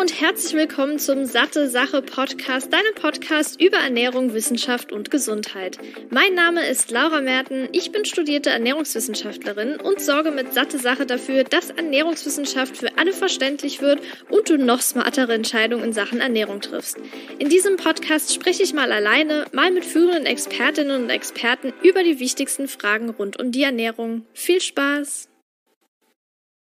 und herzlich willkommen zum Satte Sache Podcast, deinem Podcast über Ernährung, Wissenschaft und Gesundheit. Mein Name ist Laura Merten, ich bin studierte Ernährungswissenschaftlerin und sorge mit Satte Sache dafür, dass Ernährungswissenschaft für alle verständlich wird und du noch smartere Entscheidungen in Sachen Ernährung triffst. In diesem Podcast spreche ich mal alleine, mal mit führenden Expertinnen und Experten über die wichtigsten Fragen rund um die Ernährung. Viel Spaß!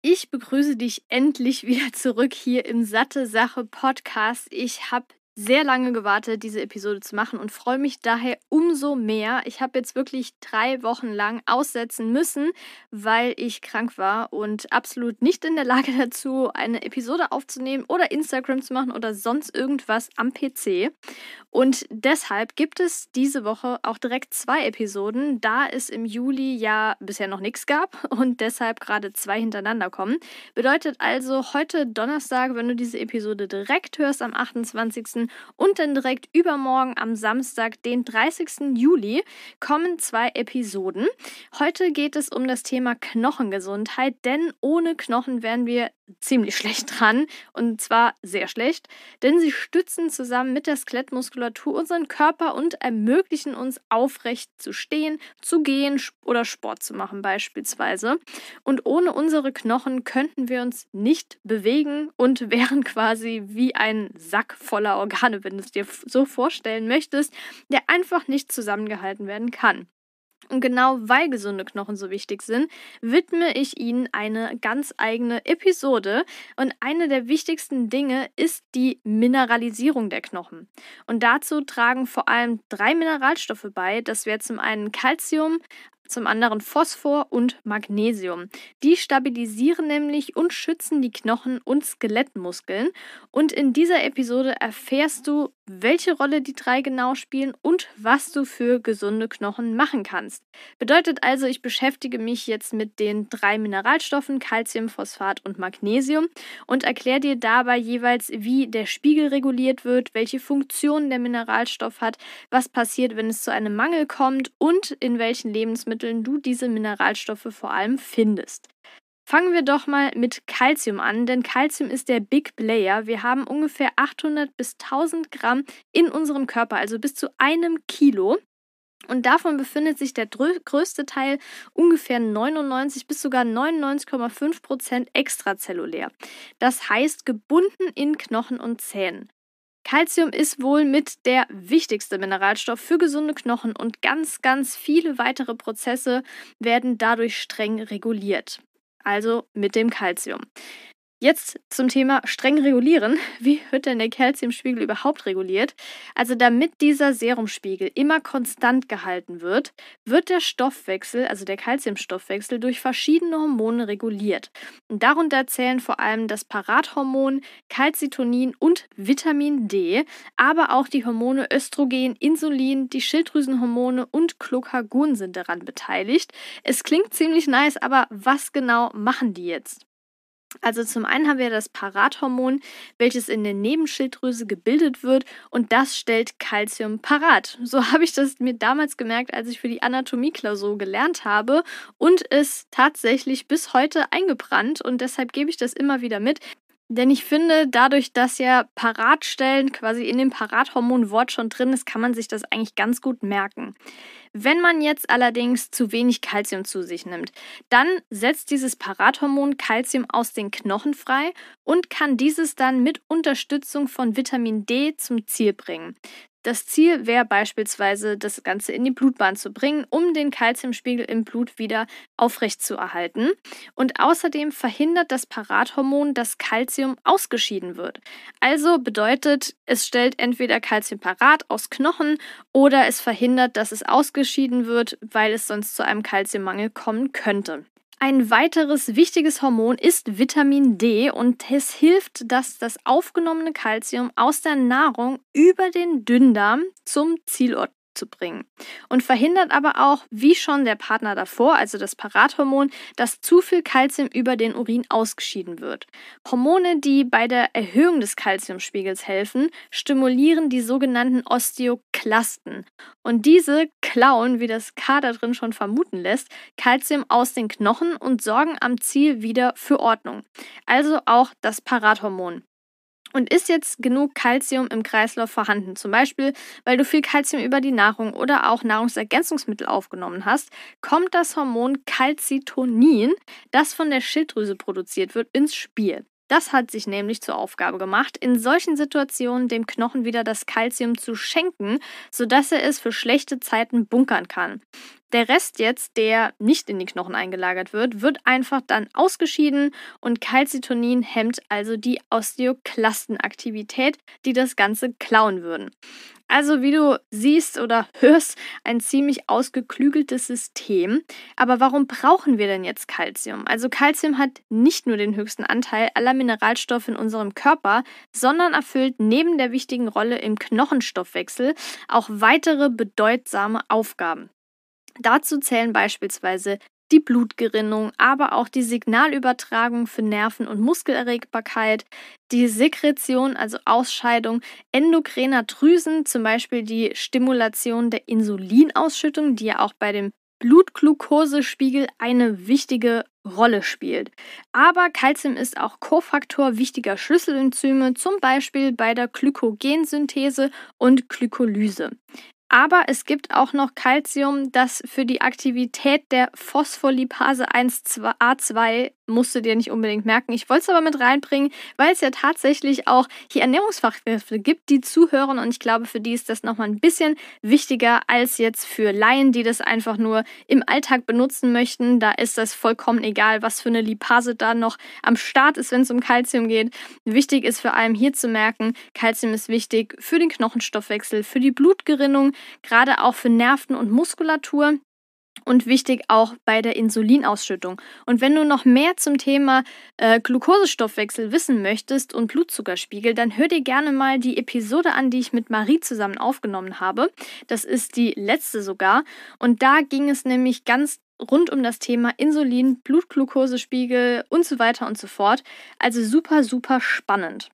Ich begrüße dich endlich wieder zurück hier im Satte Sache Podcast. Ich habe sehr lange gewartet, diese Episode zu machen und freue mich daher umso mehr. Ich habe jetzt wirklich drei Wochen lang aussetzen müssen, weil ich krank war und absolut nicht in der Lage dazu, eine Episode aufzunehmen oder Instagram zu machen oder sonst irgendwas am PC. Und deshalb gibt es diese Woche auch direkt zwei Episoden, da es im Juli ja bisher noch nichts gab und deshalb gerade zwei hintereinander kommen. Bedeutet also heute Donnerstag, wenn du diese Episode direkt hörst am 28 und dann direkt übermorgen am Samstag, den 30. Juli, kommen zwei Episoden. Heute geht es um das Thema Knochengesundheit, denn ohne Knochen wären wir ziemlich schlecht dran und zwar sehr schlecht, denn sie stützen zusammen mit der Skelettmuskulatur unseren Körper und ermöglichen uns aufrecht zu stehen, zu gehen oder Sport zu machen beispielsweise. Und ohne unsere Knochen könnten wir uns nicht bewegen und wären quasi wie ein Sack voller Organe. Organe, wenn du es dir so vorstellen möchtest, der einfach nicht zusammengehalten werden kann. Und genau weil gesunde Knochen so wichtig sind, widme ich Ihnen eine ganz eigene Episode. Und eine der wichtigsten Dinge ist die Mineralisierung der Knochen. Und dazu tragen vor allem drei Mineralstoffe bei. Das wäre zum einen Calcium, zum anderen Phosphor und Magnesium. Die stabilisieren nämlich und schützen die Knochen und Skelettmuskeln. Und in dieser Episode erfährst du, welche Rolle die drei genau spielen und was du für gesunde Knochen machen kannst. Bedeutet also, ich beschäftige mich jetzt mit den drei Mineralstoffen Calcium, Phosphat und Magnesium und erkläre dir dabei jeweils, wie der Spiegel reguliert wird, welche Funktionen der Mineralstoff hat, was passiert, wenn es zu einem Mangel kommt und in welchen Lebensmitteln Lebensmitteln du diese Mineralstoffe vor allem findest. Fangen wir doch mal mit Calcium an, denn Calcium ist der Big Player. Wir haben ungefähr 800 bis 1000 Gramm in unserem Körper, also bis zu einem Kilo. Und davon befindet sich der größte Teil, ungefähr 99 bis sogar 99,5 Prozent extrazellulär. Das heißt gebunden in Knochen und Zähnen. Calcium ist wohl mit der wichtigste Mineralstoff für gesunde Knochen und ganz, ganz viele weitere Prozesse werden dadurch streng reguliert. Also mit dem Calcium. Jetzt zum Thema streng regulieren. Wie wird denn der Calciumspiegel überhaupt reguliert? Also damit dieser Serumspiegel immer konstant gehalten wird, wird der Stoffwechsel, also der Calciumstoffwechsel, durch verschiedene Hormone reguliert. Und darunter zählen vor allem das Parathormon, Calcitonin und Vitamin D, aber auch die Hormone Östrogen, Insulin, die Schilddrüsenhormone und Glucagon sind daran beteiligt. Es klingt ziemlich nice, aber was genau machen die jetzt? Also zum einen haben wir das Parathormon, welches in der Nebenschilddrüse gebildet wird und das stellt Calcium parat. So habe ich das mir damals gemerkt, als ich für die Anatomieklausur gelernt habe und ist tatsächlich bis heute eingebrannt und deshalb gebe ich das immer wieder mit. Denn ich finde, dadurch, dass ja Paratstellen quasi in dem Parathormonwort schon drin ist, kann man sich das eigentlich ganz gut merken. Wenn man jetzt allerdings zu wenig Kalzium zu sich nimmt, dann setzt dieses Parathormon Kalzium aus den Knochen frei und kann dieses dann mit Unterstützung von Vitamin D zum Ziel bringen. Das Ziel wäre beispielsweise, das Ganze in die Blutbahn zu bringen, um den Kalziumspiegel im Blut wieder aufrechtzuerhalten. Und außerdem verhindert das Parathormon, dass Kalzium ausgeschieden wird. Also bedeutet, es stellt entweder Kalzium parat aus Knochen oder es verhindert, dass es ausgeschieden wird, weil es sonst zu einem Kalziummangel kommen könnte. Ein weiteres wichtiges Hormon ist Vitamin D und es hilft, dass das aufgenommene Kalzium aus der Nahrung über den Dünndarm zum Zielort zu bringen und verhindert aber auch, wie schon der Partner davor, also das Parathormon, dass zu viel Kalzium über den Urin ausgeschieden wird. Hormone, die bei der Erhöhung des Kalziumspiegels helfen, stimulieren die sogenannten Osteoklasten und diese klauen, wie das K da drin schon vermuten lässt, Kalzium aus den Knochen und sorgen am Ziel wieder für Ordnung. Also auch das Parathormon. Und ist jetzt genug Kalzium im Kreislauf vorhanden? Zum Beispiel, weil du viel Kalzium über die Nahrung oder auch Nahrungsergänzungsmittel aufgenommen hast, kommt das Hormon Calcitonin, das von der Schilddrüse produziert wird, ins Spiel. Das hat sich nämlich zur Aufgabe gemacht, in solchen Situationen dem Knochen wieder das Kalzium zu schenken, sodass er es für schlechte Zeiten bunkern kann. Der Rest jetzt, der nicht in die Knochen eingelagert wird, wird einfach dann ausgeschieden und Calcitonin hemmt also die Osteoklastenaktivität, die das Ganze klauen würden. Also wie du siehst oder hörst, ein ziemlich ausgeklügeltes System. Aber warum brauchen wir denn jetzt Calcium? Also Calcium hat nicht nur den höchsten Anteil aller Mineralstoffe in unserem Körper, sondern erfüllt neben der wichtigen Rolle im Knochenstoffwechsel auch weitere bedeutsame Aufgaben. Dazu zählen beispielsweise die Blutgerinnung, aber auch die Signalübertragung für Nerven- und Muskelerregbarkeit, die Sekretion, also Ausscheidung endokrener Drüsen, zum Beispiel die Stimulation der Insulinausschüttung, die ja auch bei dem Blutglukosespiegel eine wichtige Rolle spielt. Aber Calcium ist auch Kofaktor wichtiger Schlüsselenzyme, zum Beispiel bei der Glykogensynthese und Glykolyse. Aber es gibt auch noch Calcium, das für die Aktivität der Phospholipase 1A2 musst du dir nicht unbedingt merken. Ich wollte es aber mit reinbringen, weil es ja tatsächlich auch hier Ernährungsfachkräfte gibt, die zuhören. Und ich glaube, für die ist das nochmal ein bisschen wichtiger als jetzt für Laien, die das einfach nur im Alltag benutzen möchten. Da ist das vollkommen egal, was für eine Lipase da noch am Start ist, wenn es um Calcium geht. Wichtig ist vor allem hier zu merken, Calcium ist wichtig für den Knochenstoffwechsel, für die Blutgerinnung gerade auch für Nerven und Muskulatur und wichtig auch bei der Insulinausschüttung. Und wenn du noch mehr zum Thema äh, Glukosestoffwechsel wissen möchtest und Blutzuckerspiegel, dann hör dir gerne mal die Episode an, die ich mit Marie zusammen aufgenommen habe. Das ist die letzte sogar. Und da ging es nämlich ganz rund um das Thema Insulin, Blutglukosespiegel und so weiter und so fort. Also super, super spannend.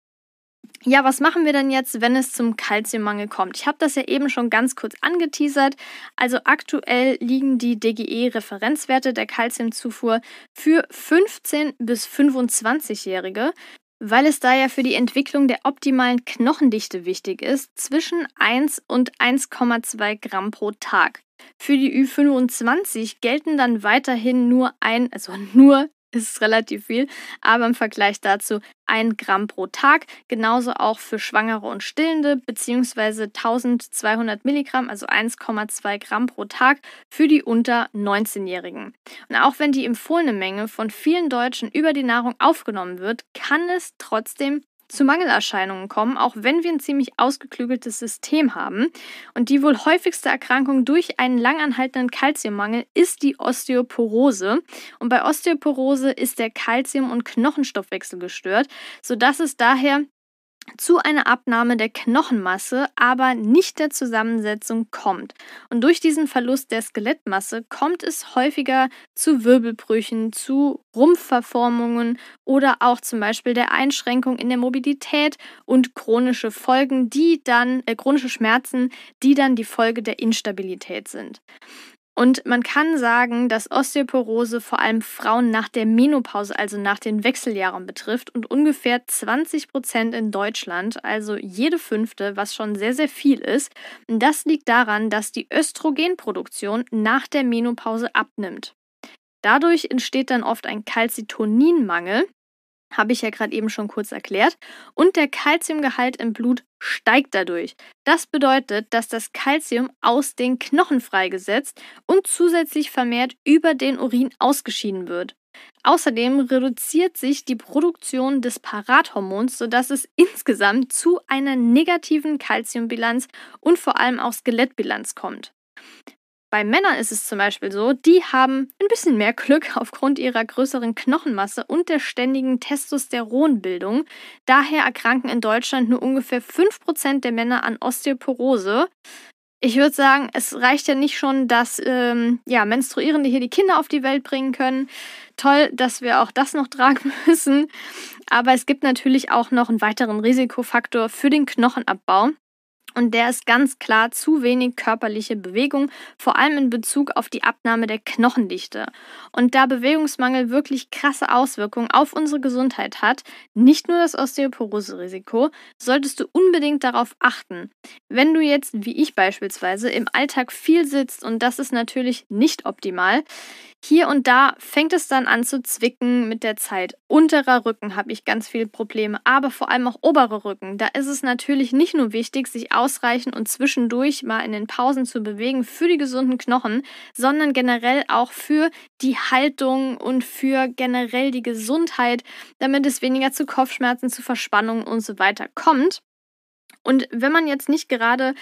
Ja, was machen wir denn jetzt, wenn es zum Kalziummangel kommt? Ich habe das ja eben schon ganz kurz angeteasert. Also aktuell liegen die DGE-Referenzwerte der Kalziumzufuhr für 15 bis 25-Jährige, weil es da ja für die Entwicklung der optimalen Knochendichte wichtig ist, zwischen 1 und 1,2 Gramm pro Tag. Für die Ü25 gelten dann weiterhin nur ein, also nur ist relativ viel, aber im Vergleich dazu ein Gramm pro Tag. Genauso auch für Schwangere und Stillende beziehungsweise 1200 Milligramm, also 1,2 Gramm pro Tag für die unter 19-Jährigen. Und auch wenn die empfohlene Menge von vielen Deutschen über die Nahrung aufgenommen wird, kann es trotzdem zu Mangelerscheinungen kommen, auch wenn wir ein ziemlich ausgeklügeltes System haben. Und die wohl häufigste Erkrankung durch einen langanhaltenden Kalziummangel ist die Osteoporose. Und bei Osteoporose ist der Kalzium- und Knochenstoffwechsel gestört, sodass es daher zu einer Abnahme der Knochenmasse, aber nicht der Zusammensetzung kommt. Und durch diesen Verlust der Skelettmasse kommt es häufiger zu Wirbelbrüchen, zu Rumpfverformungen oder auch zum Beispiel der Einschränkung in der Mobilität und chronische Folgen, die dann äh, chronische Schmerzen, die dann die Folge der Instabilität sind. Und man kann sagen, dass Osteoporose vor allem Frauen nach der Menopause, also nach den Wechseljahren betrifft und ungefähr 20 Prozent in Deutschland, also jede fünfte, was schon sehr, sehr viel ist. Das liegt daran, dass die Östrogenproduktion nach der Menopause abnimmt. Dadurch entsteht dann oft ein Calcitoninmangel habe ich ja gerade eben schon kurz erklärt, und der Kalziumgehalt im Blut steigt dadurch. Das bedeutet, dass das Kalzium aus den Knochen freigesetzt und zusätzlich vermehrt über den Urin ausgeschieden wird. Außerdem reduziert sich die Produktion des Parathormons, sodass es insgesamt zu einer negativen Kalziumbilanz und vor allem auch Skelettbilanz kommt. Bei Männern ist es zum Beispiel so, die haben ein bisschen mehr Glück aufgrund ihrer größeren Knochenmasse und der ständigen Testosteronbildung. Daher erkranken in Deutschland nur ungefähr 5% der Männer an Osteoporose. Ich würde sagen, es reicht ja nicht schon, dass ähm, ja, Menstruierende hier die Kinder auf die Welt bringen können. Toll, dass wir auch das noch tragen müssen. Aber es gibt natürlich auch noch einen weiteren Risikofaktor für den Knochenabbau und der ist ganz klar zu wenig körperliche Bewegung, vor allem in Bezug auf die Abnahme der Knochendichte. Und da Bewegungsmangel wirklich krasse Auswirkungen auf unsere Gesundheit hat, nicht nur das Osteoporose-Risiko, solltest du unbedingt darauf achten. Wenn du jetzt, wie ich beispielsweise, im Alltag viel sitzt und das ist natürlich nicht optimal, hier und da fängt es dann an zu zwicken mit der Zeit. Unterer Rücken habe ich ganz viele Probleme, aber vor allem auch obere Rücken. Da ist es natürlich nicht nur wichtig, sich ausreichend und zwischendurch mal in den Pausen zu bewegen für die gesunden Knochen, sondern generell auch für die Haltung und für generell die Gesundheit, damit es weniger zu Kopfschmerzen, zu Verspannungen und so weiter kommt. Und wenn man jetzt nicht gerade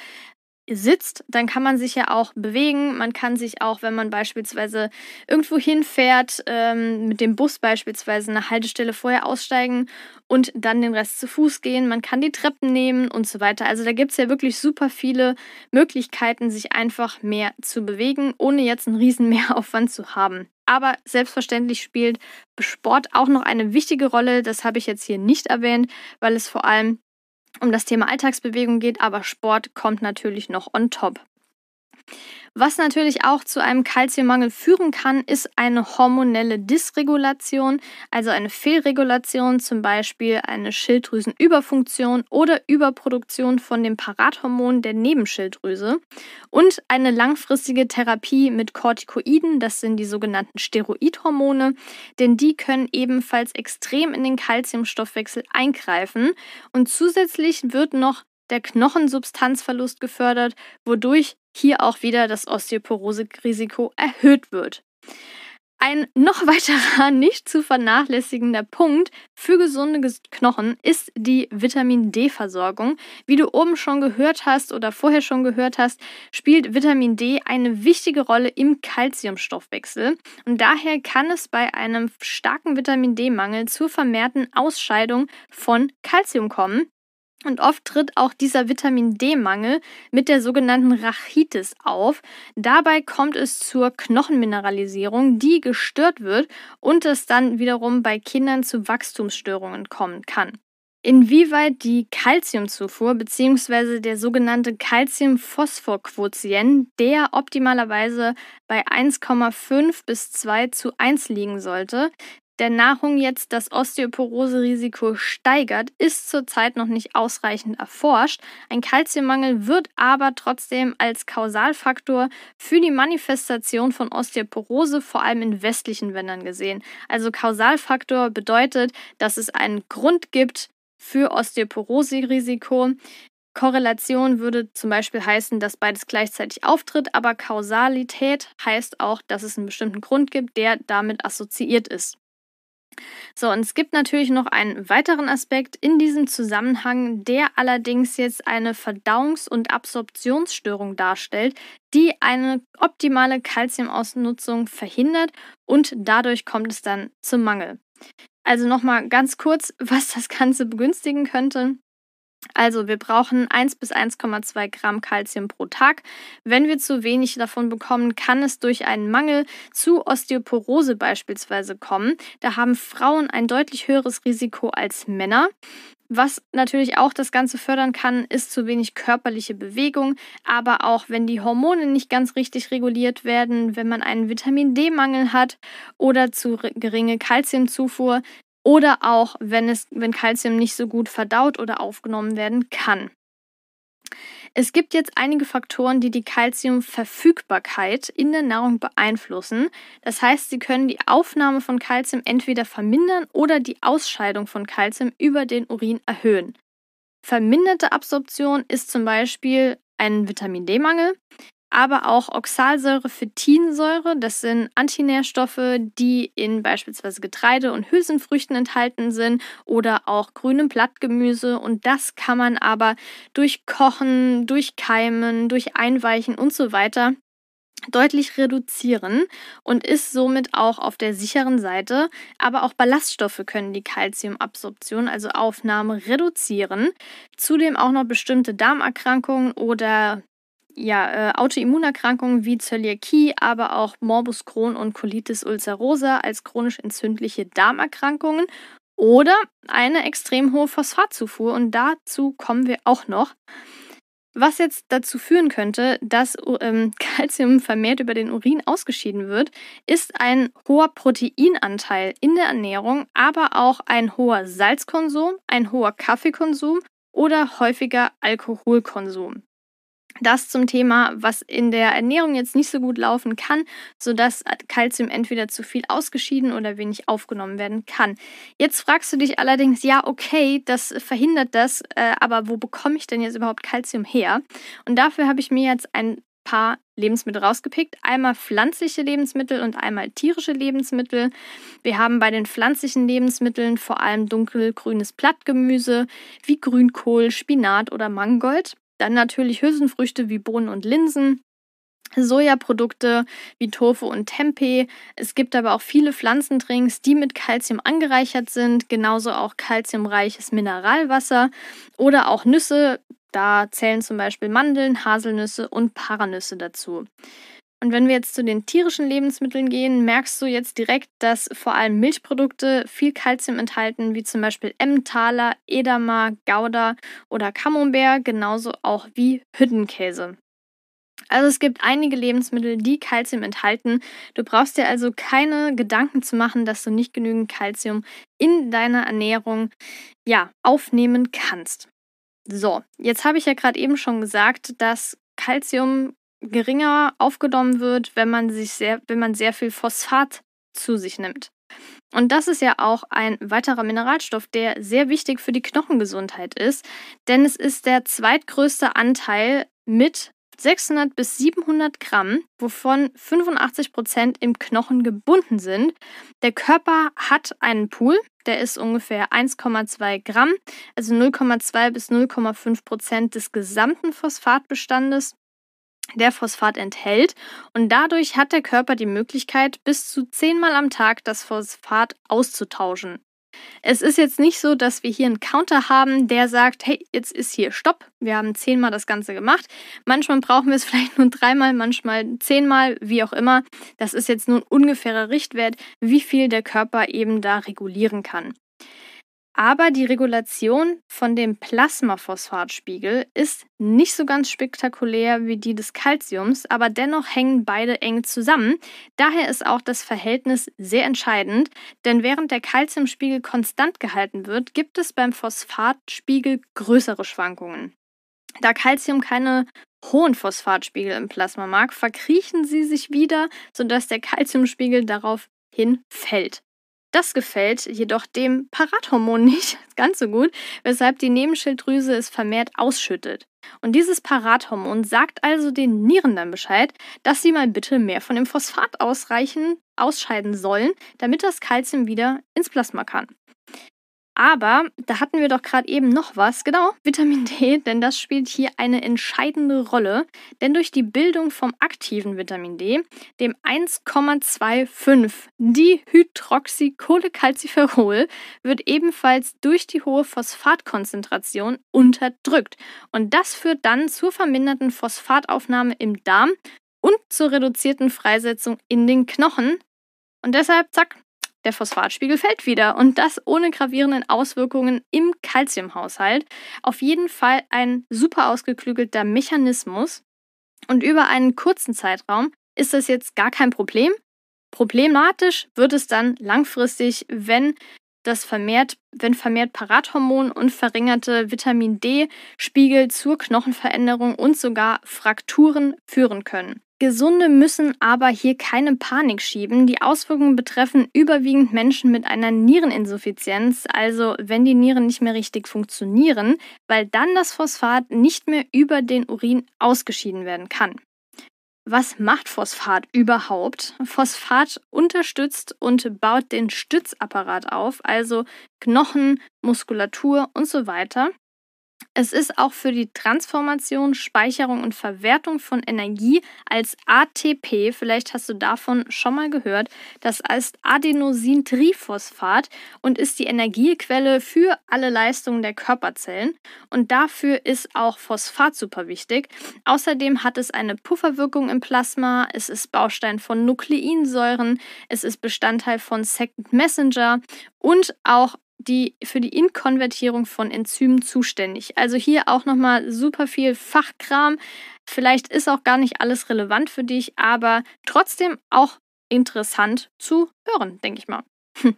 sitzt, dann kann man sich ja auch bewegen. Man kann sich auch, wenn man beispielsweise irgendwo hinfährt, ähm, mit dem Bus beispielsweise eine Haltestelle vorher aussteigen und dann den Rest zu Fuß gehen. Man kann die Treppen nehmen und so weiter. Also da gibt es ja wirklich super viele Möglichkeiten, sich einfach mehr zu bewegen, ohne jetzt einen riesen Mehraufwand zu haben. Aber selbstverständlich spielt Sport auch noch eine wichtige Rolle. Das habe ich jetzt hier nicht erwähnt, weil es vor allem um das Thema Alltagsbewegung geht, aber Sport kommt natürlich noch on top. Was natürlich auch zu einem Kalziummangel führen kann, ist eine hormonelle Dysregulation, also eine Fehlregulation, zum Beispiel eine Schilddrüsenüberfunktion oder Überproduktion von dem Parathormon der Nebenschilddrüse und eine langfristige Therapie mit Corticoiden, das sind die sogenannten Steroidhormone, denn die können ebenfalls extrem in den Kalziumstoffwechsel eingreifen und zusätzlich wird noch der Knochensubstanzverlust gefördert, wodurch hier auch wieder das Osteoporose-Risiko erhöht wird. Ein noch weiterer nicht zu vernachlässigender Punkt für gesunde Knochen ist die Vitamin D-Versorgung. Wie du oben schon gehört hast oder vorher schon gehört hast, spielt Vitamin D eine wichtige Rolle im Kalziumstoffwechsel und daher kann es bei einem starken Vitamin D-Mangel zur vermehrten Ausscheidung von Kalzium kommen. Und oft tritt auch dieser Vitamin D-Mangel mit der sogenannten Rachitis auf. Dabei kommt es zur Knochenmineralisierung, die gestört wird und es dann wiederum bei Kindern zu Wachstumsstörungen kommen kann. Inwieweit die Kalziumzufuhr bzw. der sogenannte Kalziumphosphorquotient, der optimalerweise bei 1,5 bis 2 zu 1 liegen sollte, der Nahrung jetzt das Osteoporoserisiko steigert, ist zurzeit noch nicht ausreichend erforscht. Ein Kalziummangel wird aber trotzdem als Kausalfaktor für die Manifestation von Osteoporose vor allem in westlichen Ländern gesehen. Also Kausalfaktor bedeutet, dass es einen Grund gibt für Osteoporoserisiko. Korrelation würde zum Beispiel heißen, dass beides gleichzeitig auftritt, aber Kausalität heißt auch, dass es einen bestimmten Grund gibt, der damit assoziiert ist. So, und es gibt natürlich noch einen weiteren Aspekt in diesem Zusammenhang, der allerdings jetzt eine Verdauungs- und Absorptionsstörung darstellt, die eine optimale Kalziumausnutzung verhindert und dadurch kommt es dann zum Mangel. Also nochmal ganz kurz, was das Ganze begünstigen könnte. Also wir brauchen 1 bis 1,2 Gramm Kalzium pro Tag. Wenn wir zu wenig davon bekommen, kann es durch einen Mangel zu Osteoporose beispielsweise kommen. Da haben Frauen ein deutlich höheres Risiko als Männer. Was natürlich auch das Ganze fördern kann, ist zu wenig körperliche Bewegung, aber auch wenn die Hormone nicht ganz richtig reguliert werden, wenn man einen Vitamin D-Mangel hat oder zu geringe Kalziumzufuhr, oder auch wenn es wenn Kalzium nicht so gut verdaut oder aufgenommen werden kann. Es gibt jetzt einige Faktoren, die die Kalziumverfügbarkeit in der Nahrung beeinflussen. Das heißt, sie können die Aufnahme von Kalzium entweder vermindern oder die Ausscheidung von Kalzium über den Urin erhöhen. Verminderte Absorption ist zum Beispiel ein Vitamin D-Mangel, aber auch Oxalsäure, Phytinsäure. Das sind Antinährstoffe, die in beispielsweise Getreide und Hülsenfrüchten enthalten sind oder auch grünem Blattgemüse. Und das kann man aber durch Kochen, durch Keimen, durch Einweichen und so weiter deutlich reduzieren und ist somit auch auf der sicheren Seite. Aber auch Ballaststoffe können die Kalziumabsorption, also Aufnahme, reduzieren. Zudem auch noch bestimmte Darmerkrankungen oder ja, äh, Autoimmunerkrankungen wie Zöliakie, aber auch Morbus Crohn und Colitis ulcerosa als chronisch entzündliche Darmerkrankungen oder eine extrem hohe Phosphatzufuhr. Und dazu kommen wir auch noch. Was jetzt dazu führen könnte, dass ähm, Calcium vermehrt über den Urin ausgeschieden wird, ist ein hoher Proteinanteil in der Ernährung, aber auch ein hoher Salzkonsum, ein hoher Kaffeekonsum oder häufiger Alkoholkonsum. Das zum Thema, was in der Ernährung jetzt nicht so gut laufen kann, sodass Kalzium entweder zu viel ausgeschieden oder wenig aufgenommen werden kann. Jetzt fragst du dich allerdings, ja, okay, das verhindert das, äh, aber wo bekomme ich denn jetzt überhaupt Kalzium her? Und dafür habe ich mir jetzt ein paar Lebensmittel rausgepickt. Einmal pflanzliche Lebensmittel und einmal tierische Lebensmittel. Wir haben bei den pflanzlichen Lebensmitteln vor allem dunkelgrünes Blattgemüse wie Grünkohl, Spinat oder Mangold. Dann natürlich Hülsenfrüchte wie Bohnen und Linsen, Sojaprodukte wie Tofu und Tempeh. Es gibt aber auch viele Pflanzendrinks, die mit Kalzium angereichert sind, genauso auch kalziumreiches Mineralwasser oder auch Nüsse. Da zählen zum Beispiel Mandeln, Haselnüsse und Paranüsse dazu. Und wenn wir jetzt zu den tierischen Lebensmitteln gehen, merkst du jetzt direkt, dass vor allem Milchprodukte viel Kalzium enthalten, wie zum Beispiel Emmentaler, Edamer, Gouda oder Camembert, genauso auch wie Hüttenkäse. Also es gibt einige Lebensmittel, die Kalzium enthalten. Du brauchst dir also keine Gedanken zu machen, dass du nicht genügend Kalzium in deiner Ernährung ja, aufnehmen kannst. So, jetzt habe ich ja gerade eben schon gesagt, dass Kalzium geringer aufgenommen wird, wenn man sich sehr, wenn man sehr viel Phosphat zu sich nimmt. Und das ist ja auch ein weiterer Mineralstoff, der sehr wichtig für die Knochengesundheit ist, denn es ist der zweitgrößte Anteil mit 600 bis 700 Gramm, wovon 85 Prozent im Knochen gebunden sind. Der Körper hat einen Pool, der ist ungefähr 1,2 Gramm, also 0,2 bis 0,5 Prozent des gesamten Phosphatbestandes der Phosphat enthält und dadurch hat der Körper die Möglichkeit, bis zu zehnmal am Tag das Phosphat auszutauschen. Es ist jetzt nicht so, dass wir hier einen Counter haben, der sagt, hey, jetzt ist hier Stopp, wir haben zehnmal das Ganze gemacht. Manchmal brauchen wir es vielleicht nur dreimal, manchmal zehnmal, wie auch immer. Das ist jetzt nur ein ungefährer Richtwert, wie viel der Körper eben da regulieren kann. Aber die Regulation von dem Plasmaphosphatspiegel ist nicht so ganz spektakulär wie die des Calciums, aber dennoch hängen beide eng zusammen. Daher ist auch das Verhältnis sehr entscheidend, denn während der Calciumspiegel konstant gehalten wird, gibt es beim Phosphatspiegel größere Schwankungen. Da Calcium keine hohen Phosphatspiegel im Plasma mag, verkriechen sie sich wieder, sodass der Calciumspiegel daraufhin fällt. Das gefällt jedoch dem Parathormon nicht ganz so gut, weshalb die Nebenschilddrüse es vermehrt ausschüttet. Und dieses Parathormon sagt also den Nieren dann Bescheid, dass sie mal bitte mehr von dem Phosphat ausreichen, ausscheiden sollen, damit das Kalzium wieder ins Plasma kann. Aber da hatten wir doch gerade eben noch was, genau, Vitamin D, denn das spielt hier eine entscheidende Rolle. Denn durch die Bildung vom aktiven Vitamin D, dem 1,25 Dihydroxycholecalciferol, wird ebenfalls durch die hohe Phosphatkonzentration unterdrückt. Und das führt dann zur verminderten Phosphataufnahme im Darm und zur reduzierten Freisetzung in den Knochen. Und deshalb, zack, der Phosphatspiegel fällt wieder und das ohne gravierenden Auswirkungen im Kalziumhaushalt. Auf jeden Fall ein super ausgeklügelter Mechanismus und über einen kurzen Zeitraum ist das jetzt gar kein Problem. Problematisch wird es dann langfristig, wenn das vermehrt, wenn vermehrt Parathormon und verringerte Vitamin D-Spiegel zur Knochenveränderung und sogar Frakturen führen können. Gesunde müssen aber hier keine Panik schieben. Die Auswirkungen betreffen überwiegend Menschen mit einer Niereninsuffizienz, also wenn die Nieren nicht mehr richtig funktionieren, weil dann das Phosphat nicht mehr über den Urin ausgeschieden werden kann. Was macht Phosphat überhaupt? Phosphat unterstützt und baut den Stützapparat auf, also Knochen, Muskulatur und so weiter. Es ist auch für die Transformation, Speicherung und Verwertung von Energie als ATP, vielleicht hast du davon schon mal gehört, das heißt Adenosintriphosphat und ist die Energiequelle für alle Leistungen der Körperzellen. Und dafür ist auch Phosphat super wichtig. Außerdem hat es eine Pufferwirkung im Plasma, es ist Baustein von Nukleinsäuren, es ist Bestandteil von Second Messenger und auch die für die Inkonvertierung von Enzymen zuständig. Also hier auch nochmal super viel Fachkram. Vielleicht ist auch gar nicht alles relevant für dich, aber trotzdem auch interessant zu hören, denke ich mal. Hm.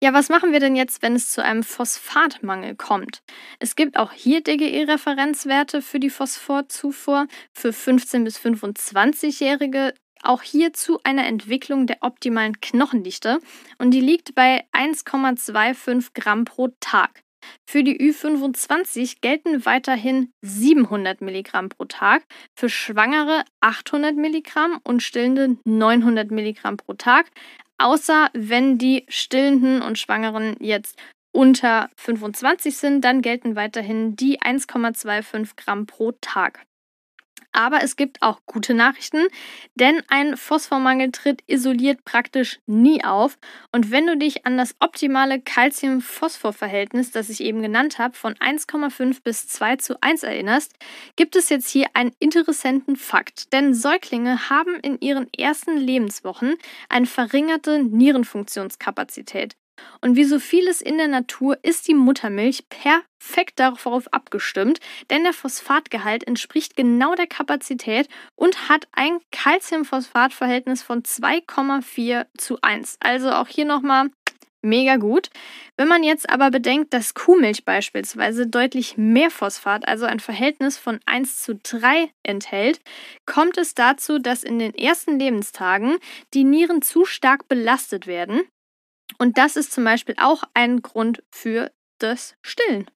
Ja, was machen wir denn jetzt, wenn es zu einem Phosphatmangel kommt? Es gibt auch hier DGE-Referenzwerte für die Phosphorzufuhr. Für 15- bis 25-Jährige auch hier zu einer Entwicklung der optimalen Knochendichte und die liegt bei 1,25 Gramm pro Tag. Für die Ü25 gelten weiterhin 700 Milligramm pro Tag, für Schwangere 800 Milligramm und Stillende 900 Milligramm pro Tag, außer wenn die Stillenden und Schwangeren jetzt unter 25 sind, dann gelten weiterhin die 1,25 Gramm pro Tag. Aber es gibt auch gute Nachrichten, denn ein Phosphormangel tritt isoliert praktisch nie auf. Und wenn du dich an das optimale Calcium-Phosphor-Verhältnis, das ich eben genannt habe, von 1,5 bis 2 zu 1 erinnerst, gibt es jetzt hier einen interessanten Fakt. Denn Säuglinge haben in ihren ersten Lebenswochen eine verringerte Nierenfunktionskapazität. Und wie so vieles in der Natur ist die Muttermilch perfekt darauf abgestimmt, denn der Phosphatgehalt entspricht genau der Kapazität und hat ein Calciumphosphatverhältnis von 2,4 zu 1. Also auch hier nochmal mega gut. Wenn man jetzt aber bedenkt, dass Kuhmilch beispielsweise deutlich mehr Phosphat, also ein Verhältnis von 1 zu 3 enthält, kommt es dazu, dass in den ersten Lebenstagen die Nieren zu stark belastet werden und das ist zum Beispiel auch ein Grund für das Stillen.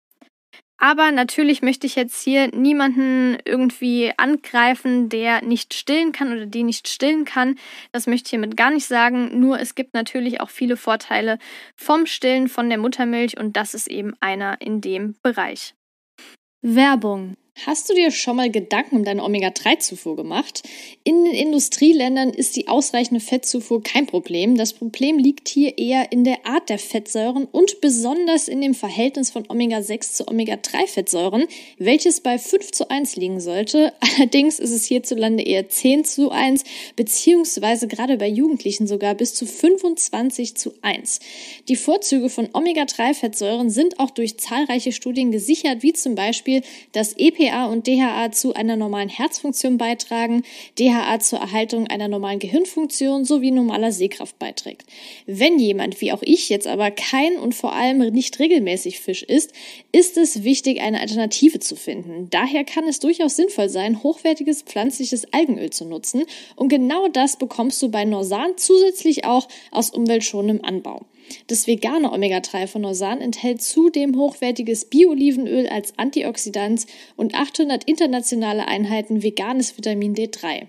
Aber natürlich möchte ich jetzt hier niemanden irgendwie angreifen, der nicht stillen kann oder die nicht stillen kann. Das möchte ich hiermit gar nicht sagen. Nur es gibt natürlich auch viele Vorteile vom Stillen, von der Muttermilch und das ist eben einer in dem Bereich. Werbung. Hast du dir schon mal Gedanken um deine Omega-3-Zufuhr gemacht? In den Industrieländern ist die ausreichende Fettzufuhr kein Problem. Das Problem liegt hier eher in der Art der Fettsäuren und besonders in dem Verhältnis von Omega-6 zu Omega-3-Fettsäuren, welches bei 5 zu 1 liegen sollte. Allerdings ist es hierzulande eher 10 zu 1, beziehungsweise gerade bei Jugendlichen sogar bis zu 25 zu 1. Die Vorzüge von Omega-3-Fettsäuren sind auch durch zahlreiche Studien gesichert, wie zum Beispiel das EP EPA und DHA zu einer normalen Herzfunktion beitragen, DHA zur Erhaltung einer normalen Gehirnfunktion sowie normaler Sehkraft beiträgt. Wenn jemand, wie auch ich jetzt aber kein und vor allem nicht regelmäßig Fisch isst, ist es wichtig, eine Alternative zu finden. Daher kann es durchaus sinnvoll sein, hochwertiges pflanzliches Algenöl zu nutzen und genau das bekommst du bei Norsan zusätzlich auch aus umweltschonendem Anbau. Das vegane Omega-3 von Norsan enthält zudem hochwertiges Bio-Olivenöl als Antioxidant und 800 internationale Einheiten veganes Vitamin D3.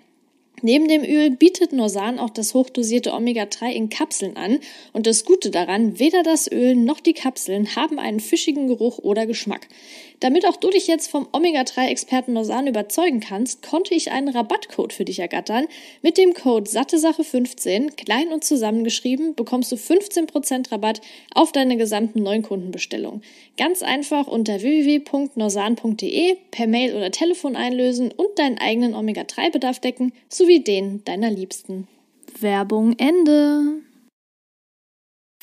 Neben dem Öl bietet Norsan auch das hochdosierte Omega-3 in Kapseln an und das Gute daran, weder das Öl noch die Kapseln haben einen fischigen Geruch oder Geschmack. Damit auch du dich jetzt vom Omega-3-Experten Norsan überzeugen kannst, konnte ich einen Rabattcode für dich ergattern. Mit dem Code SATTESACHE15, klein und zusammengeschrieben, bekommst du 15% Rabatt auf deine gesamten Neukundenbestellungen. Ganz einfach unter www.norsan.de per Mail oder Telefon einlösen und deinen eigenen Omega-3-Bedarf decken, sowie sowie den deiner Liebsten. Werbung Ende.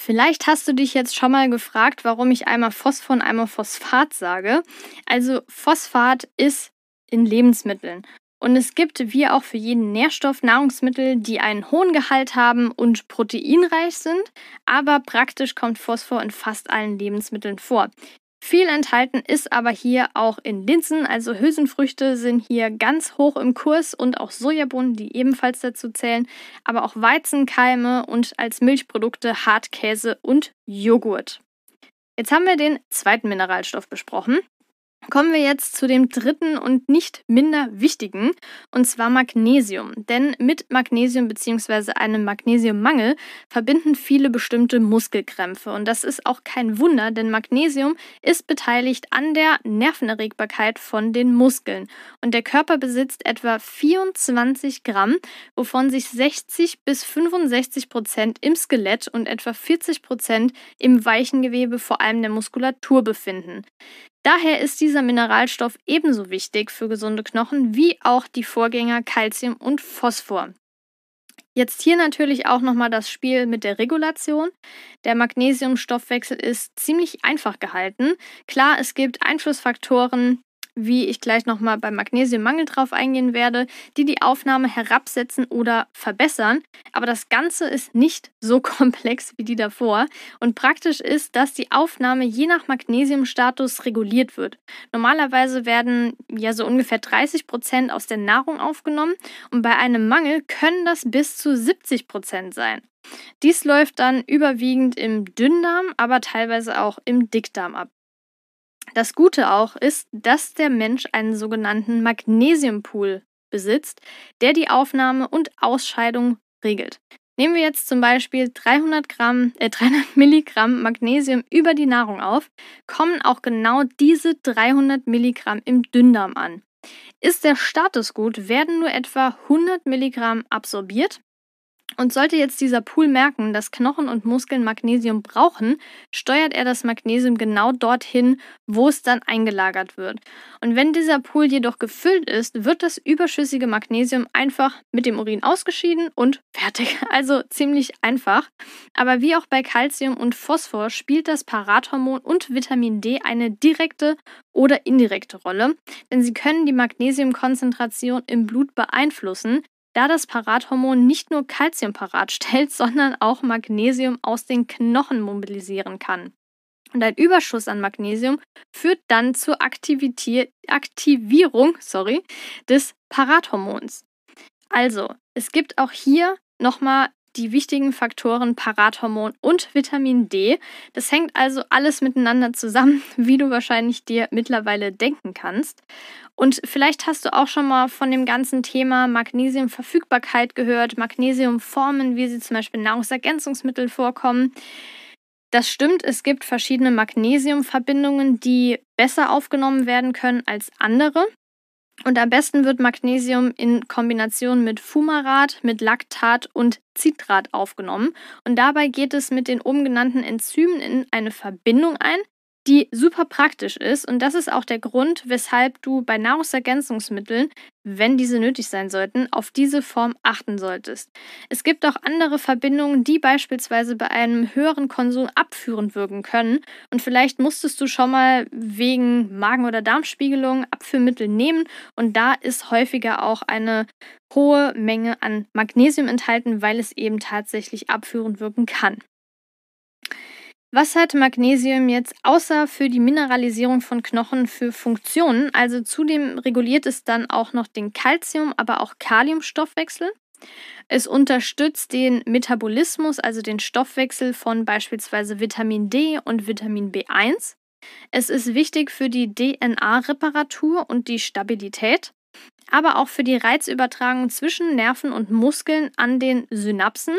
Vielleicht hast du dich jetzt schon mal gefragt, warum ich einmal Phosphor und einmal Phosphat sage. Also Phosphat ist in Lebensmitteln. Und es gibt, wie auch für jeden Nährstoff, Nahrungsmittel, die einen hohen Gehalt haben und proteinreich sind, aber praktisch kommt Phosphor in fast allen Lebensmitteln vor. Viel enthalten ist aber hier auch in Linsen, also Hülsenfrüchte sind hier ganz hoch im Kurs und auch Sojabohnen, die ebenfalls dazu zählen, aber auch Weizenkeime und als Milchprodukte Hartkäse und Joghurt. Jetzt haben wir den zweiten Mineralstoff besprochen. Kommen wir jetzt zu dem dritten und nicht minder wichtigen, und zwar Magnesium. Denn mit Magnesium bzw. einem Magnesiummangel verbinden viele bestimmte Muskelkrämpfe. Und das ist auch kein Wunder, denn Magnesium ist beteiligt an der Nervenerregbarkeit von den Muskeln. Und der Körper besitzt etwa 24 Gramm, wovon sich 60 bis 65 Prozent im Skelett und etwa 40 Prozent im weichen Gewebe, vor allem der Muskulatur, befinden. Daher ist dieser Mineralstoff ebenso wichtig für gesunde Knochen wie auch die Vorgänger Calcium und Phosphor. Jetzt hier natürlich auch nochmal das Spiel mit der Regulation. Der Magnesiumstoffwechsel ist ziemlich einfach gehalten. Klar, es gibt Einflussfaktoren, wie ich gleich nochmal beim Magnesiummangel drauf eingehen werde, die die Aufnahme herabsetzen oder verbessern. Aber das Ganze ist nicht so komplex wie die davor. Und praktisch ist, dass die Aufnahme je nach Magnesiumstatus reguliert wird. Normalerweise werden ja so ungefähr 30 Prozent aus der Nahrung aufgenommen und bei einem Mangel können das bis zu 70 Prozent sein. Dies läuft dann überwiegend im Dünndarm, aber teilweise auch im Dickdarm ab. Das Gute auch ist, dass der Mensch einen sogenannten Magnesiumpool besitzt, der die Aufnahme und Ausscheidung regelt. Nehmen wir jetzt zum Beispiel 300, Gramm, äh, 300 Milligramm Magnesium über die Nahrung auf, kommen auch genau diese 300 Milligramm im Dünndarm an. Ist der Status gut, werden nur etwa 100 Milligramm absorbiert und sollte jetzt dieser Pool merken, dass Knochen und Muskeln Magnesium brauchen, steuert er das Magnesium genau dorthin, wo es dann eingelagert wird. Und wenn dieser Pool jedoch gefüllt ist, wird das überschüssige Magnesium einfach mit dem Urin ausgeschieden und fertig. Also ziemlich einfach. Aber wie auch bei Calcium und Phosphor spielt das Parathormon und Vitamin D eine direkte oder indirekte Rolle, denn sie können die Magnesiumkonzentration im Blut beeinflussen, da das Parathormon nicht nur Calcium parat stellt, sondern auch Magnesium aus den Knochen mobilisieren kann. Und ein Überschuss an Magnesium führt dann zur Aktivität, Aktivierung sorry, des Parathormons. Also, es gibt auch hier nochmal die wichtigen Faktoren Parathormon und Vitamin D. Das hängt also alles miteinander zusammen, wie du wahrscheinlich dir mittlerweile denken kannst. Und vielleicht hast du auch schon mal von dem ganzen Thema Magnesiumverfügbarkeit gehört, Magnesiumformen, wie sie zum Beispiel in Nahrungsergänzungsmitteln vorkommen. Das stimmt, es gibt verschiedene Magnesiumverbindungen, die besser aufgenommen werden können als andere. Und am besten wird Magnesium in Kombination mit Fumarat, mit Laktat und Zitrat aufgenommen. Und dabei geht es mit den oben genannten Enzymen in eine Verbindung ein, die super praktisch ist. Und das ist auch der Grund, weshalb du bei Nahrungsergänzungsmitteln, wenn diese nötig sein sollten, auf diese Form achten solltest. Es gibt auch andere Verbindungen, die beispielsweise bei einem höheren Konsum abführend wirken können. Und vielleicht musstest du schon mal wegen Magen- oder Darmspiegelung Abführmittel nehmen. Und da ist häufiger auch eine hohe Menge an Magnesium enthalten, weil es eben tatsächlich abführend wirken kann. Was hat Magnesium jetzt außer für die Mineralisierung von Knochen für Funktionen? Also zudem reguliert es dann auch noch den Kalzium, aber auch Kaliumstoffwechsel. Es unterstützt den Metabolismus, also den Stoffwechsel von beispielsweise Vitamin D und Vitamin B1. Es ist wichtig für die DNA-Reparatur und die Stabilität aber auch für die Reizübertragung zwischen Nerven und Muskeln an den Synapsen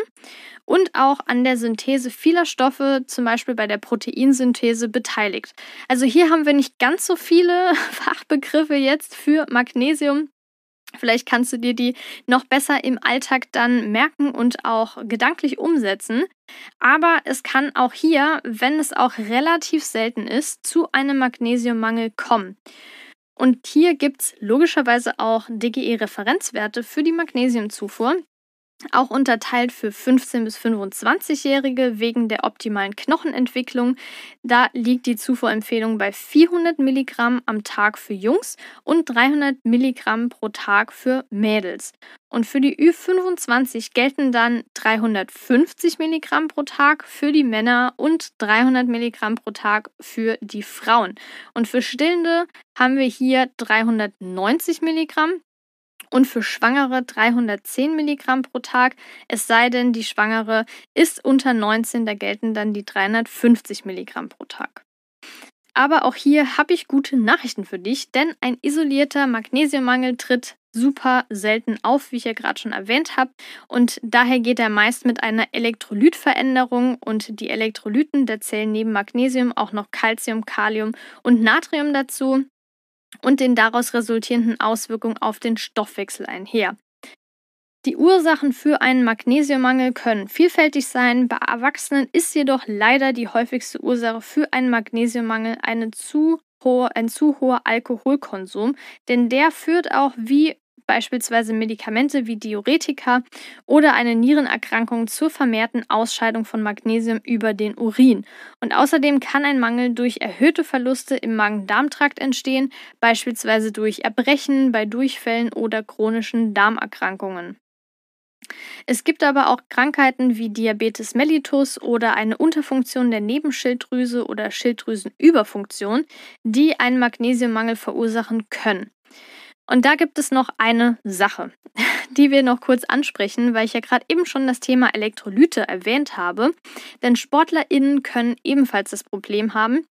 und auch an der Synthese vieler Stoffe, zum Beispiel bei der Proteinsynthese, beteiligt. Also hier haben wir nicht ganz so viele Fachbegriffe jetzt für Magnesium. Vielleicht kannst du dir die noch besser im Alltag dann merken und auch gedanklich umsetzen. Aber es kann auch hier, wenn es auch relativ selten ist, zu einem Magnesiummangel kommen. Und hier gibt es logischerweise auch DGE-Referenzwerte für die Magnesiumzufuhr, auch unterteilt für 15- bis 25-Jährige wegen der optimalen Knochenentwicklung. Da liegt die Zufuhrempfehlung bei 400 Milligramm am Tag für Jungs und 300 Milligramm pro Tag für Mädels. Und für die Ü25 gelten dann 350 Milligramm pro Tag für die Männer und 300 Milligramm pro Tag für die Frauen. Und für Stillende haben wir hier 390 Milligramm und für Schwangere 310 Milligramm pro Tag, es sei denn, die Schwangere ist unter 19, da gelten dann die 350 Milligramm pro Tag. Aber auch hier habe ich gute Nachrichten für dich, denn ein isolierter Magnesiummangel tritt super selten auf, wie ich ja gerade schon erwähnt habe. Und daher geht er meist mit einer Elektrolytveränderung und die Elektrolyten, der zählen neben Magnesium auch noch Calcium, Kalium und Natrium dazu und den daraus resultierenden Auswirkungen auf den Stoffwechsel einher. Die Ursachen für einen Magnesiummangel können vielfältig sein. Bei Erwachsenen ist jedoch leider die häufigste Ursache für einen Magnesiummangel eine zu hohe, ein zu hoher Alkoholkonsum, denn der führt auch, wie beispielsweise Medikamente wie Diuretika oder eine Nierenerkrankung zur vermehrten Ausscheidung von Magnesium über den Urin. Und außerdem kann ein Mangel durch erhöhte Verluste im Magen-Darm-Trakt entstehen, beispielsweise durch Erbrechen, bei Durchfällen oder chronischen Darmerkrankungen. Es gibt aber auch Krankheiten wie Diabetes mellitus oder eine Unterfunktion der Nebenschilddrüse oder Schilddrüsenüberfunktion, die einen Magnesiummangel verursachen können. Und da gibt es noch eine Sache, die wir noch kurz ansprechen, weil ich ja gerade eben schon das Thema Elektrolyte erwähnt habe. Denn SportlerInnen können ebenfalls das Problem haben,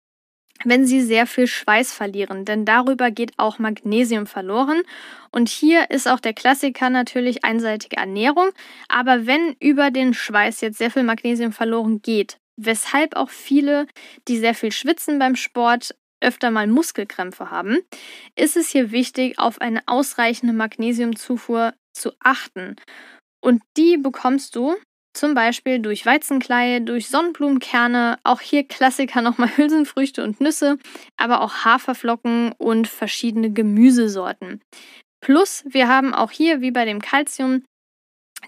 wenn sie sehr viel Schweiß verlieren, denn darüber geht auch Magnesium verloren. Und hier ist auch der Klassiker natürlich einseitige Ernährung. Aber wenn über den Schweiß jetzt sehr viel Magnesium verloren geht, weshalb auch viele, die sehr viel schwitzen beim Sport, öfter mal Muskelkrämpfe haben, ist es hier wichtig, auf eine ausreichende Magnesiumzufuhr zu achten. Und die bekommst du zum Beispiel durch Weizenkleie, durch Sonnenblumenkerne, auch hier Klassiker nochmal Hülsenfrüchte und Nüsse, aber auch Haferflocken und verschiedene Gemüsesorten. Plus, wir haben auch hier, wie bei dem Kalzium,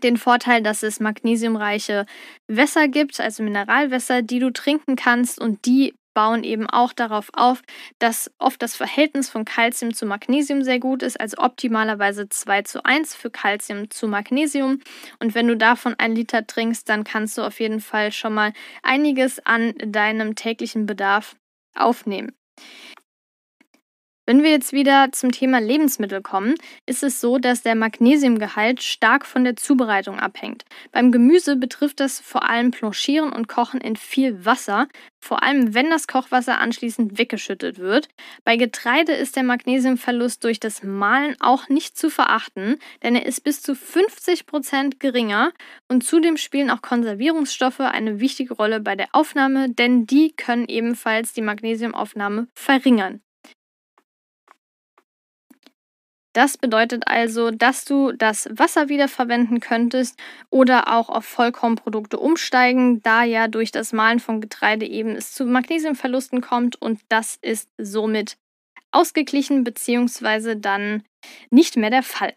den Vorteil, dass es magnesiumreiche Wässer gibt, also Mineralwässer, die du trinken kannst und die bauen eben auch darauf auf, dass oft das Verhältnis von Kalzium zu Magnesium sehr gut ist, also optimalerweise 2 zu 1 für Kalzium zu Magnesium. Und wenn du davon ein Liter trinkst, dann kannst du auf jeden Fall schon mal einiges an deinem täglichen Bedarf aufnehmen. Wenn wir jetzt wieder zum Thema Lebensmittel kommen, ist es so, dass der Magnesiumgehalt stark von der Zubereitung abhängt. Beim Gemüse betrifft das vor allem Planchieren und Kochen in viel Wasser, vor allem wenn das Kochwasser anschließend weggeschüttet wird. Bei Getreide ist der Magnesiumverlust durch das Mahlen auch nicht zu verachten, denn er ist bis zu 50 geringer und zudem spielen auch Konservierungsstoffe eine wichtige Rolle bei der Aufnahme, denn die können ebenfalls die Magnesiumaufnahme verringern. Das bedeutet also, dass du das Wasser wiederverwenden könntest oder auch auf Vollkornprodukte umsteigen, da ja durch das Mahlen von Getreide eben es zu Magnesiumverlusten kommt und das ist somit ausgeglichen bzw. dann nicht mehr der Fall.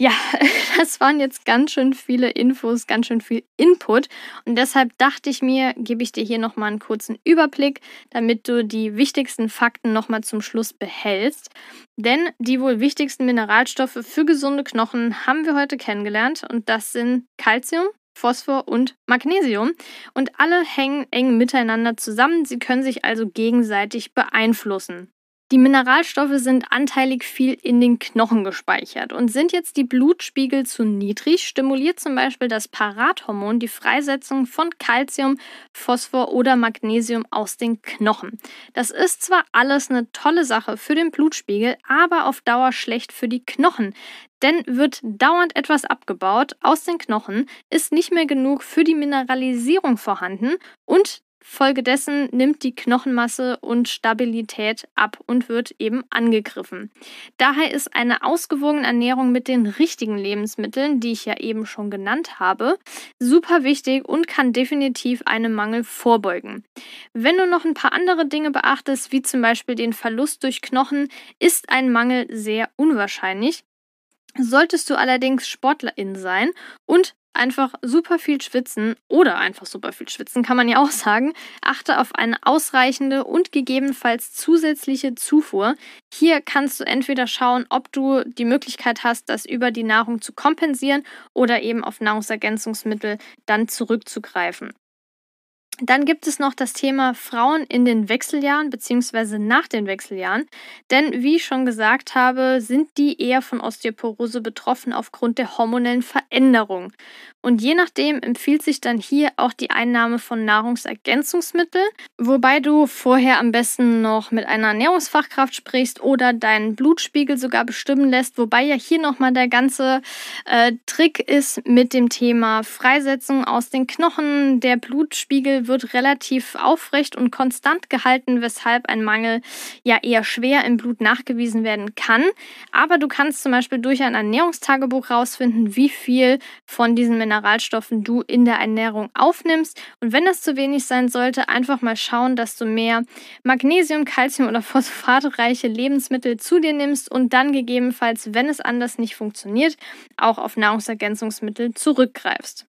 Ja, das waren jetzt ganz schön viele Infos, ganz schön viel Input. Und deshalb dachte ich mir, gebe ich dir hier nochmal einen kurzen Überblick, damit du die wichtigsten Fakten nochmal zum Schluss behältst. Denn die wohl wichtigsten Mineralstoffe für gesunde Knochen haben wir heute kennengelernt. Und das sind Calcium, Phosphor und Magnesium. Und alle hängen eng miteinander zusammen. Sie können sich also gegenseitig beeinflussen. Die Mineralstoffe sind anteilig viel in den Knochen gespeichert und sind jetzt die Blutspiegel zu niedrig, stimuliert zum Beispiel das Parathormon die Freisetzung von Calcium, Phosphor oder Magnesium aus den Knochen. Das ist zwar alles eine tolle Sache für den Blutspiegel, aber auf Dauer schlecht für die Knochen, denn wird dauernd etwas abgebaut aus den Knochen, ist nicht mehr genug für die Mineralisierung vorhanden und Folgedessen nimmt die Knochenmasse und Stabilität ab und wird eben angegriffen. Daher ist eine ausgewogene Ernährung mit den richtigen Lebensmitteln, die ich ja eben schon genannt habe, super wichtig und kann definitiv einem Mangel vorbeugen. Wenn du noch ein paar andere Dinge beachtest, wie zum Beispiel den Verlust durch Knochen, ist ein Mangel sehr unwahrscheinlich. Solltest du allerdings Sportlerin sein und einfach super viel schwitzen oder einfach super viel schwitzen, kann man ja auch sagen, achte auf eine ausreichende und gegebenenfalls zusätzliche Zufuhr. Hier kannst du entweder schauen, ob du die Möglichkeit hast, das über die Nahrung zu kompensieren oder eben auf Nahrungsergänzungsmittel dann zurückzugreifen. Dann gibt es noch das Thema Frauen in den Wechseljahren bzw. nach den Wechseljahren. Denn wie ich schon gesagt habe, sind die eher von Osteoporose betroffen aufgrund der hormonellen Veränderung. Und je nachdem empfiehlt sich dann hier auch die Einnahme von Nahrungsergänzungsmitteln, wobei du vorher am besten noch mit einer Ernährungsfachkraft sprichst oder deinen Blutspiegel sogar bestimmen lässt, wobei ja hier nochmal der ganze äh, Trick ist mit dem Thema Freisetzung aus den Knochen. Der Blutspiegel wird relativ aufrecht und konstant gehalten, weshalb ein Mangel ja eher schwer im Blut nachgewiesen werden kann. Aber du kannst zum Beispiel durch ein Ernährungstagebuch rausfinden, wie viel von diesen Mineralien Mineralstoffen du in der Ernährung aufnimmst. Und wenn das zu wenig sein sollte, einfach mal schauen, dass du mehr Magnesium, Calcium oder phosphatreiche Lebensmittel zu dir nimmst und dann gegebenenfalls, wenn es anders nicht funktioniert, auch auf Nahrungsergänzungsmittel zurückgreifst.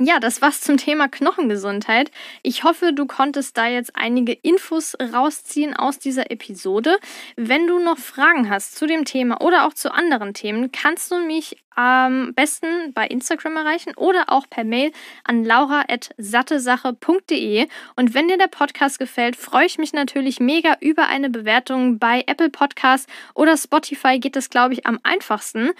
Ja, das war's zum Thema Knochengesundheit. Ich hoffe, du konntest da jetzt einige Infos rausziehen aus dieser Episode. Wenn du noch Fragen hast zu dem Thema oder auch zu anderen Themen, kannst du mich am besten bei Instagram erreichen oder auch per Mail an laura.sattesache.de. Und wenn dir der Podcast gefällt, freue ich mich natürlich mega über eine Bewertung bei Apple Podcasts oder Spotify geht das, glaube ich, am einfachsten.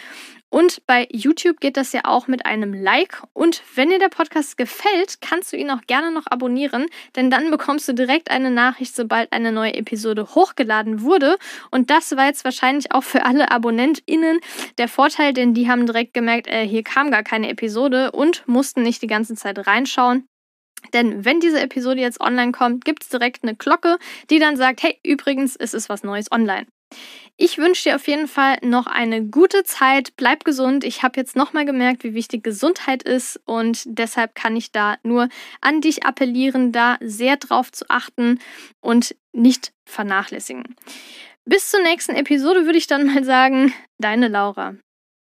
Und bei YouTube geht das ja auch mit einem Like. Und wenn dir der Podcast gefällt, kannst du ihn auch gerne noch abonnieren, denn dann bekommst du direkt eine Nachricht, sobald eine neue Episode hochgeladen wurde. Und das war jetzt wahrscheinlich auch für alle AbonnentInnen der Vorteil, denn die haben direkt gemerkt, äh, hier kam gar keine Episode und mussten nicht die ganze Zeit reinschauen. Denn wenn diese Episode jetzt online kommt, gibt es direkt eine Glocke, die dann sagt, hey, übrigens, es ist was Neues online. Ich wünsche dir auf jeden Fall noch eine gute Zeit. Bleib gesund. Ich habe jetzt nochmal gemerkt, wie wichtig Gesundheit ist und deshalb kann ich da nur an dich appellieren, da sehr drauf zu achten und nicht vernachlässigen. Bis zur nächsten Episode würde ich dann mal sagen, deine Laura.